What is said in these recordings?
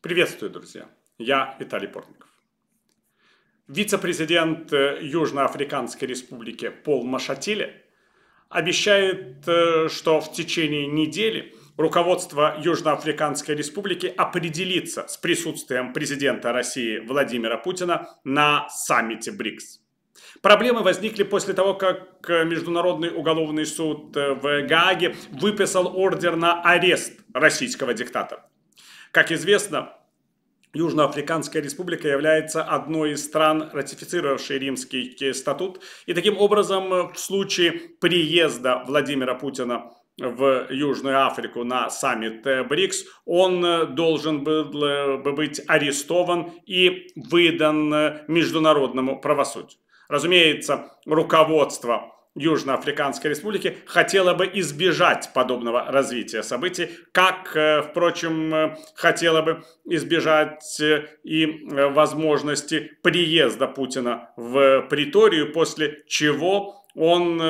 Приветствую, друзья. Я Виталий Портников. Вице-президент э, Южноафриканской республики Пол Машатиле обещает, э, что в течение недели руководство Южноафриканской республики определится с присутствием президента России Владимира Путина на саммите БРИКС. Проблемы возникли после того, как э, Международный уголовный суд в Гааге выписал ордер на арест российского диктатора. Как известно, Южноафриканская республика является одной из стран, ратифицировавшей римский статут. И таким образом, э, в случае приезда Владимира Путина в Южную Африку на саммит э, БРИКС, он э, должен был бы быть арестован и выдан международному правосудию. Разумеется, руководство Южноафриканской Республики хотела бы избежать подобного развития событий, как, э, впрочем, э, хотела бы избежать э, и возможности приезда Путина в Приторию, после чего он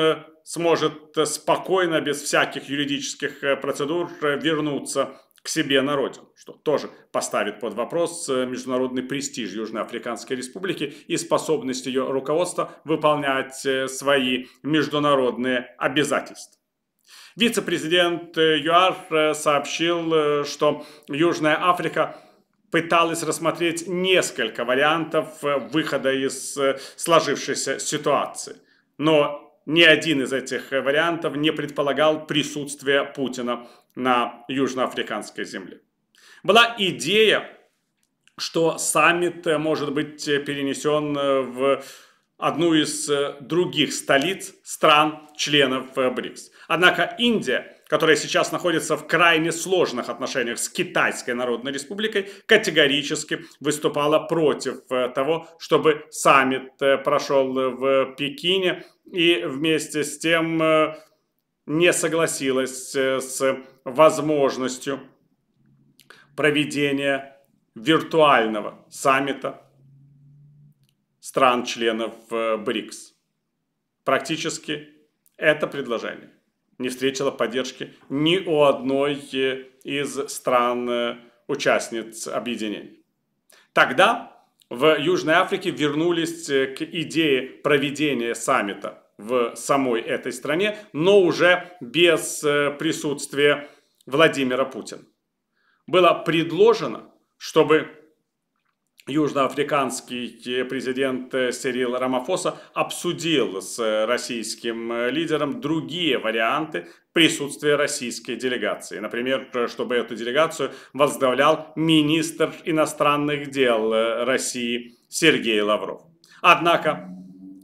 сможет спокойно, без всяких юридических процедур, вернуться к себе на родину, что тоже поставит под вопрос э, международный престиж Южноафриканской Республики и способность ее руководства выполнять э, свои международные обязательства. Вице-президент э, ЮАР сообщил, что Южная Африка пыталась рассмотреть несколько вариантов выхода из сложившейся ситуации. Но ни один из этих вариантов не предполагал присутствие Путина на южноафриканской земле. Была идея, что саммит э, может быть э, перенесен э, в одну из других столиц стран-членов БРИКС. Однако Индия, которая сейчас находится в крайне сложных отношениях с Китайской Народной Республикой, категорически выступала против того, чтобы саммит прошел в Пекине и вместе с тем не согласилась э, с возможностью проведения виртуального саммита стран-членов э, БРИКС. Практически это предложение не встретило поддержки ни у одной э, из стран-участниц объединения. Тогда в Южной Африке вернулись к идее проведения саммита в самой этой стране, но уже без э, присутствия Владимира Путина. Было предложено, чтобы южноафриканский э, президент э, Сирил Рамафоса обсудил с российским лидером другие варианты присутствия российской делегации. Например, чтобы эту делегацию возглавлял министр иностранных дел России Сергей Лавров. Однако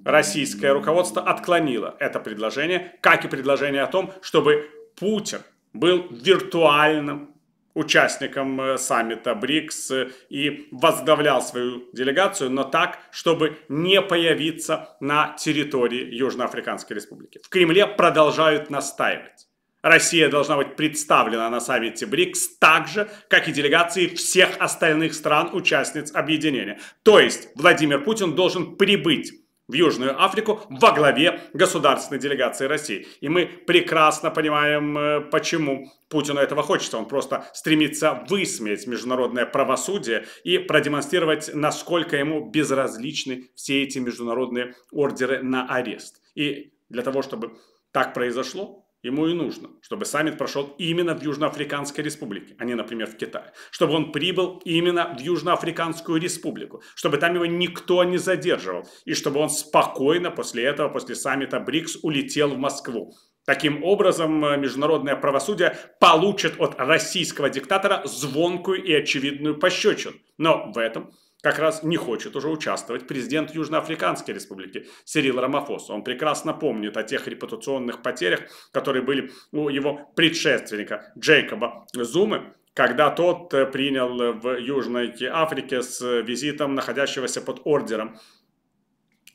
российское руководство отклонило это предложение, как и предложение о том, чтобы Путин был виртуальным участником э, саммита БРИКС э, и возглавлял свою делегацию, но так, чтобы не появиться на территории Южноафриканской Республики. В Кремле продолжают настаивать. Россия должна быть представлена на саммите БРИКС так же, как и делегации всех остальных стран-участниц объединения. То есть Владимир Путин должен прибыть в Южную Африку во главе государственной делегации России. И мы прекрасно понимаем, э, почему Путину этого хочется. Он просто стремится высмеять международное правосудие и продемонстрировать, насколько ему безразличны все эти международные ордеры на арест. И для того, чтобы так произошло, ему и нужно, чтобы саммит прошел именно в Южноафриканской республике, а не, например, в Китае. Чтобы он прибыл именно в Южноафриканскую республику, чтобы там его никто не задерживал, и чтобы он спокойно после этого, после саммита БРИКС, улетел в Москву. Таким образом, э, международное правосудие получит от российского диктатора звонкую и очевидную пощечину. Но в этом как раз не хочет уже участвовать президент Южноафриканской республики Сирил Рамафос. Он прекрасно помнит о тех репутационных потерях, которые были у его предшественника Джейкоба Зумы, когда тот э, принял в Южной Африке с визитом находящегося под ордером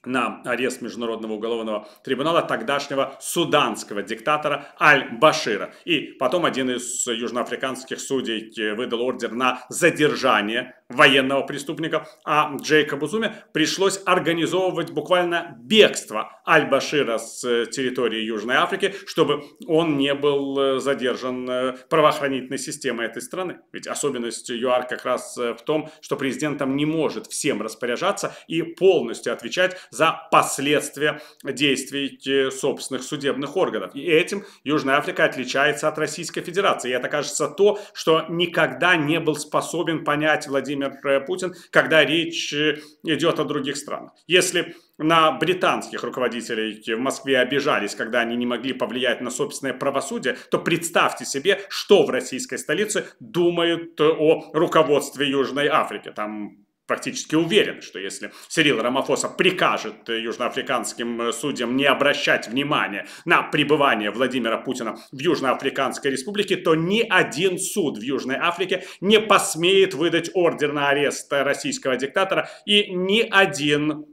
на арест Международного уголовного трибунала тогдашнего суданского диктатора Аль-Башира. И потом один из южноафриканских судей э, выдал ордер на задержание военного преступника, а Джейкобу Зуме пришлось организовывать буквально бегство Аль-Башира с э, территории Южной Африки, чтобы он не был э, задержан э, правоохранительной системой этой страны. Ведь особенность ЮАР как раз в том, что президентом не может всем распоряжаться и полностью отвечать за последствия действий собственных судебных органов. И этим Южная Африка отличается от Российской Федерации. И это, кажется, то, что никогда не был способен понять Владимир Владимир Путин, когда речь э, идет о других странах. Если на британских руководителей в Москве обижались, когда они не могли повлиять на собственное правосудие, то представьте себе, что в российской столице думают о руководстве Южной Африки. Там практически уверен, что если Сирил Рамафоса прикажет э, южноафриканским э, судьям не обращать внимания на пребывание Владимира Путина в Южноафриканской республике, то ни один суд в Южной Африке не посмеет выдать ордер на арест российского диктатора, и ни один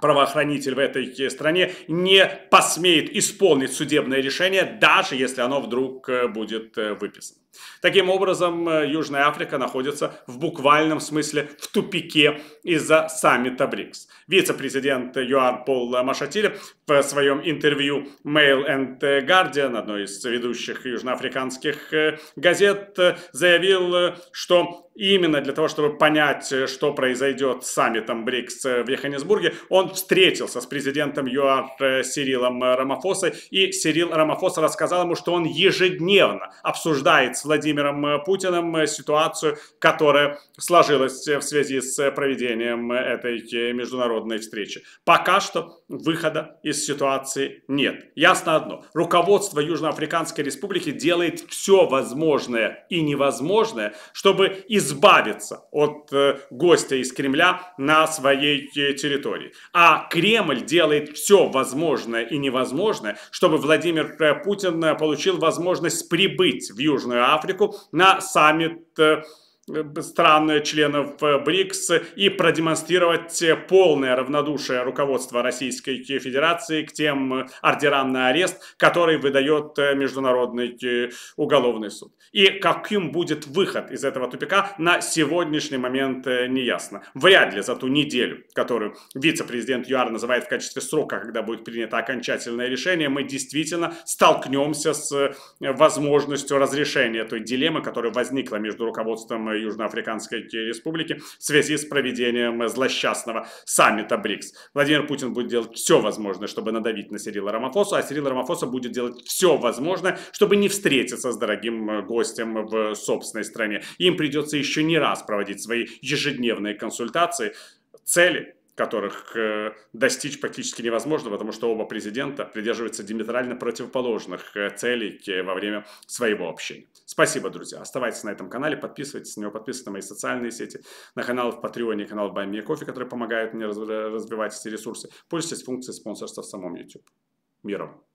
правоохранитель в этой э, стране не посмеет исполнить судебное решение, даже если оно вдруг будет выписано. Таким образом, э, Южная Африка находится в буквальном смысле в тупике из-за саммита БРИКС. Вице-президент ЮАР Пол Машатили в своем интервью Mail and Guardian, одной из ведущих южноафриканских э, газет, э, заявил, э, что именно для того, чтобы понять, что произойдет с саммитом БРИКС в Йоханнесбурге, он встретился с президентом ЮАР Сирилом Рамафосой, и Сирил Рамафоса рассказал ему, что он ежедневно обсуждает с Владимиром Путиным ситуацию, которая сложилась в связи с проведением этой международной встречи. Пока что выхода из ситуации нет. Ясно одно. Руководство Южноафриканской Республики делает все возможное и невозможное, чтобы избавиться от э, гостя из Кремля на своей э, территории. А Кремль делает все возможное и невозможное, чтобы Владимир э, Путин э, получил возможность прибыть в Южную Африку на саммит Э, стран, членов э, БРИКС, и продемонстрировать полное равнодушие руководства Российской Федерации к тем э, ордерам на арест, которые выдает Международный уголовный суд. И каким будет выход из этого тупика, на сегодняшний момент неясно. Вряд ли за ту неделю, которую вице-президент ЮАР называет в качестве срока, когда будет принято окончательное решение, мы действительно столкнемся с возможностью разрешения той дилеммы, которая возникла между руководством Южноафриканской Республики в связи с проведением злосчастного саммита БРИКС. Владимир Путин будет делать все возможное, чтобы надавить на Сирила Рамафосу, а Сирил Рамафоса будет делать все возможное, чтобы не встретиться с дорогим э, гостем в собственной стране. Им придется еще не раз проводить свои ежедневные консультации. Цели которых э, достичь практически невозможно, потому что оба президента придерживаются диаметрально противоположных э, целей э, во время своего общения. Спасибо, друзья. Оставайтесь на этом канале, подписывайтесь на него, подписывайтесь на мои социальные сети, на канал в Патреоне, канал Buy Кофе, Coffee, который помогает мне развивать эти ресурсы. Пользуйтесь функцией спонсорства в самом YouTube. Миром!